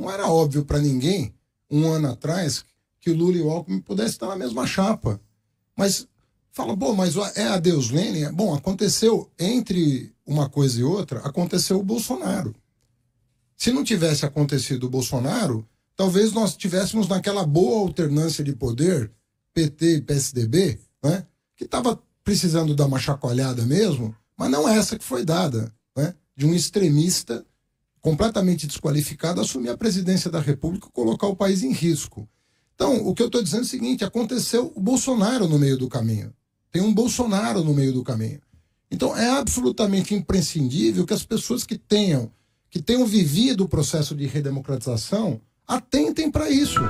Não era óbvio para ninguém, um ano atrás, que o Lula e o Alckmin pudessem estar na mesma chapa. Mas fala, bom, mas é a Deus Lenin? É, bom, aconteceu entre uma coisa e outra, aconteceu o Bolsonaro. Se não tivesse acontecido o Bolsonaro, talvez nós tivéssemos naquela boa alternância de poder, PT e PSDB, né? que estava precisando dar uma chacoalhada mesmo, mas não é essa que foi dada, né? de um extremista completamente desqualificado, assumir a presidência da República e colocar o país em risco. Então, o que eu estou dizendo é o seguinte: aconteceu o Bolsonaro no meio do caminho. Tem um Bolsonaro no meio do caminho. Então, é absolutamente imprescindível que as pessoas que tenham, que tenham vivido o processo de redemocratização, atentem para isso.